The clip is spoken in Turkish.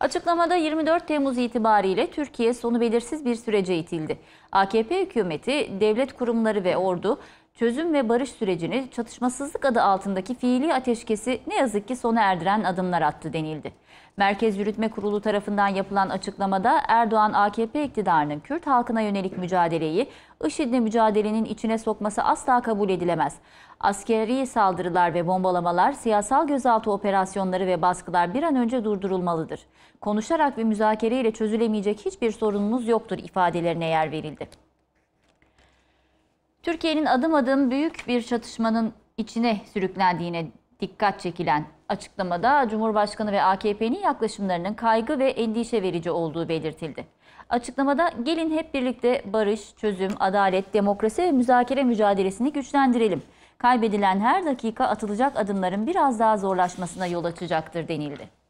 Açıklamada 24 Temmuz itibariyle Türkiye sonu belirsiz bir sürece itildi. AKP hükümeti, devlet kurumları ve ordu çözüm ve barış sürecini çatışmasızlık adı altındaki fiili ateşkesi ne yazık ki sona erdiren adımlar attı denildi. Merkez Yürütme Kurulu tarafından yapılan açıklamada Erdoğan AKP iktidarının Kürt halkına yönelik mücadeleyi IŞİD'le mücadelenin içine sokması asla kabul edilemez. Askeri saldırılar ve bombalamalar, siyasal gözaltı operasyonları ve baskılar bir an önce durdurulmalıdır. Konuşarak ve müzakereyle çözülemeyecek hiçbir sorunumuz yoktur ifadelerine yer verildi. Türkiye'nin adım adım büyük bir çatışmanın içine sürüklendiğine dikkat çekilen açıklamada Cumhurbaşkanı ve AKP'nin yaklaşımlarının kaygı ve endişe verici olduğu belirtildi. Açıklamada gelin hep birlikte barış, çözüm, adalet, demokrasi ve müzakere mücadelesini güçlendirelim. Kaybedilen her dakika atılacak adımların biraz daha zorlaşmasına yol açacaktır denildi.